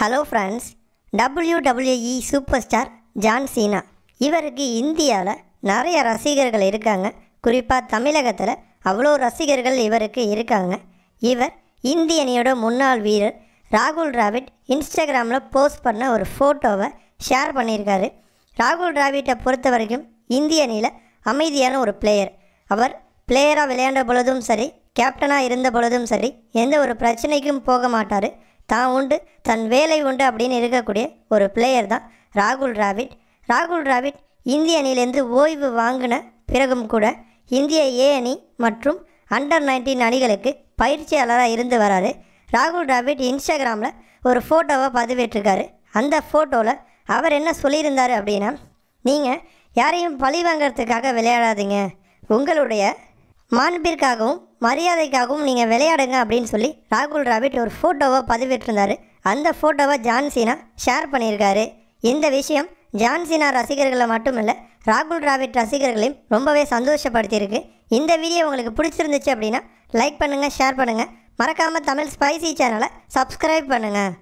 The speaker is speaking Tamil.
hello friends WWE super star John Cena இவருக்கு இந்தியாவில் நிறைய ரசிகர்கள் இருக்காங்க குறிப்பாக தமிழகத்தில் அவ்வளோ ரசிகர்கள் இவருக்கு இருக்காங்க இவர் அணியோட முன்னாள் வீரர் ராகுல் டிராவிட் இன்ஸ்டாகிராமில் போஸ்ட் பண்ண ஒரு ஃபோட்டோவை ஷேர் பண்ணியிருக்காரு ராகுல் டிராவிட்டை பொறுத்த வரைக்கும் இந்திய அணியில் அமைதியான ஒரு பிளேயர் அவர் பிளேயராக விளையாண்ட பொழுதும் சரி கேப்டனாக இருந்த பொழுதும் சரி எந்த ஒரு பிரச்சனைக்கும் போக மாட்டார் தான் உண்டு தன் வேலை உண்டு அப்படின்னு இருக்கக்கூடிய ஒரு பிளேயர் தான் ராகுல் டிராவிட் ராகுல் டிராவிட் இந்திய அணியிலேருந்து ஓய்வு வாங்கின பிறகும் கூட இந்திய ஏ அணி மற்றும் அண்டர் நைன்டீன் அணிகளுக்கு பயிற்சியாளராக இருந்து வராரு ராகுல் டிராவிட் இன்ஸ்டாகிராமில் ஒரு ஃபோட்டோவை பதிவேற்றிருக்காரு அந்த ஃபோட்டோவில் அவர் என்ன சொல்லியிருந்தார் அப்படின்னா நீங்கள் யாரையும் பழி வாங்கிறதுக்காக விளையாடாதீங்க உங்களுடைய மாண்பிற்காகவும் மரியாதைக்காகவும் நீங்கள் விளையாடுங்க அப்படின்னு சொல்லி ராகுல் டிராவிட் ஒரு ஃபோட்டோவை பதிவிட்டிருந்தார் அந்த ஃபோட்டோவை ஜான்சினா ஷேர் பண்ணியிருக்காரு இந்த விஷயம் ஜான்சினா ரசிகர்களை மட்டும் இல்லை ராகுல் டிராவிட் ரசிகர்களையும் ரொம்பவே சந்தோஷப்படுத்தியிருக்கு இந்த வீடியோ உங்களுக்கு பிடிச்சிருந்துச்சு அப்படின்னா லைக் பண்ணுங்கள் ஷேர் பண்ணுங்கள் மறக்காமல் தமிழ் ஸ்பைசி சேனலை சப்ஸ்கிரைப் பண்ணுங்கள்